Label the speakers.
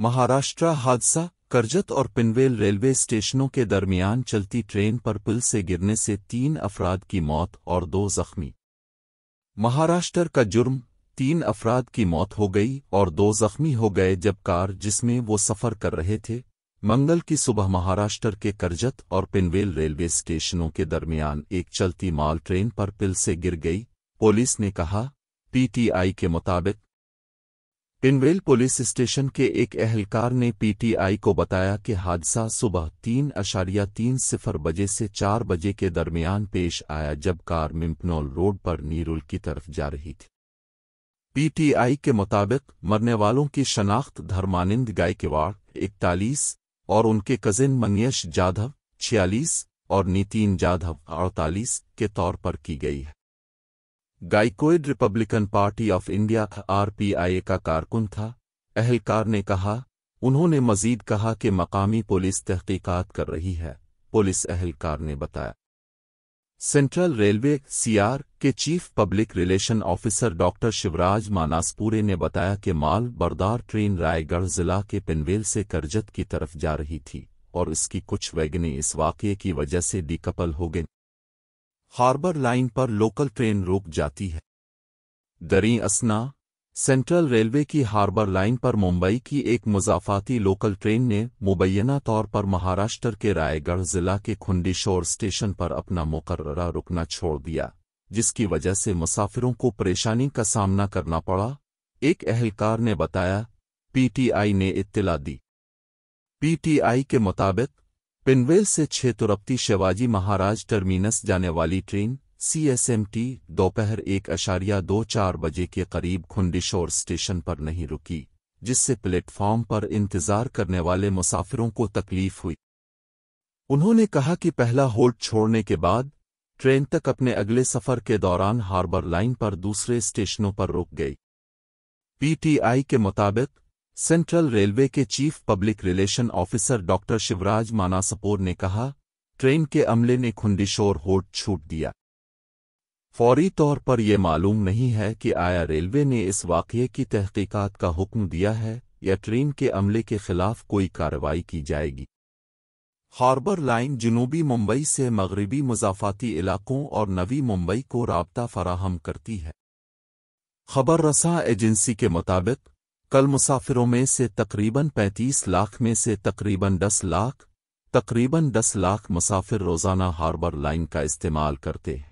Speaker 1: महाराष्ट्र हादसा करजत और पिनवेल रेलवे स्टेशनों के दरमियान चलती ट्रेन पर पुल से गिरने से तीन अफराद की मौत और दो जख्मी महाराष्ट्र का जुर्म तीन अफराद की मौत हो गई और दो जख्मी हो गए जब कार जिसमें वो सफ़र कर रहे थे मंगल की सुबह महाराष्ट्र के करजत और पिनवेल रेलवे स्टेशनों के दरमियान एक चलती माल ट्रेन पर पिल से गिर गई पुलिस ने कहा पीटीआई के मुताबिक पिनवेल पुलिस स्टेशन के एक अहलकार ने पीटीआई को बताया कि हादसा सुबह तीन अशारिया तीन सिफर बजे से चार बजे के दरमियान पेश आया जब कार मिम्पनोल रोड पर नीरुल की तरफ जा रही थी पीटीआई के मुताबिक मरने वालों की शनाख्त धर्मानंद गायकेवाड़ इकतालीस और उनके कजिन मनीष जाधव छियालीस और नितिन जाधव अड़तालीस के तौर पर की गई है गाइकोइड Republican Party of India RPIA का कारकुन था अहलकार ने कहा उन्होंने मजीद कहा कि मकामी पुलिस तहकीकात कर रही है पुलिस अहलकार ने बताया सेंट्रल रेलवे सीआर के chief public relation officer doctor Shivraj Manaspure ने बताया कि माल बरदार ट्रेन रायगढ़ जिला के पिनवेल से करजत की तरफ जा रही थी और इसकी कुछ वैगने इस वाक़े की वजह से डिकपल हो गई हार्बर लाइन पर लोकल ट्रेन रुक जाती है दरी असना सेंट्रल रेलवे की हार्बर लाइन पर मुंबई की एक मुजाफाती लोकल ट्रेन ने मुबैना तौर पर महाराष्ट्र के रायगढ़ जिला के खुंडीशोर स्टेशन पर अपना मुकर्रा रुकना छोड़ दिया जिसकी वजह से मुसाफिरों को परेशानी का सामना करना पड़ा एक अहलकार ने बताया पीटीआई ने इत्तला दी पीटीआई के मुताबिक पिनवेल से तुरपती शिवाजी महाराज टर्मिनस जाने वाली ट्रेन सीएसएमटी दोपहर एक अशारिया दो चार बजे के करीब खुंडिशोर स्टेशन पर नहीं रुकी जिससे प्लेटफॉर्म पर इंतजार करने वाले मुसाफिरों को तकलीफ हुई उन्होंने कहा कि पहला होल्ट छोड़ने के बाद ट्रेन तक अपने अगले सफर के दौरान हार्बर लाइन पर दूसरे स्टेशनों पर रुक गई पीटीआई के मुताबिक सेंट्रल रेलवे के chief public relation officer doctor Shivraj Manaspure ने कहा ट्रेन के अमले ने खुंडिशोर होट छूट दिया फौरी तौर पर यह मालूम नहीं है कि आया रेलवे ने इस वाक़े की तहकीकात का हुक्म दिया है या ट्रेन के अमले के खिलाफ कोई कार्रवाई की जाएगी हार्बर लाइन जनूबी मुंबई से मगरबी मुजाफाती इलाकों और नवी मुंबई को रबता फराहम करती है खबर रसा एजेंसी के मुताबिक कल मुसाफिरों में से तकरीबन 35 लाख में से तकरीबन 10 लाख तकरीबन 10 लाख मुसाफिर रोज़ाना हार्बर लाइन का इस्तेमाल करते हैं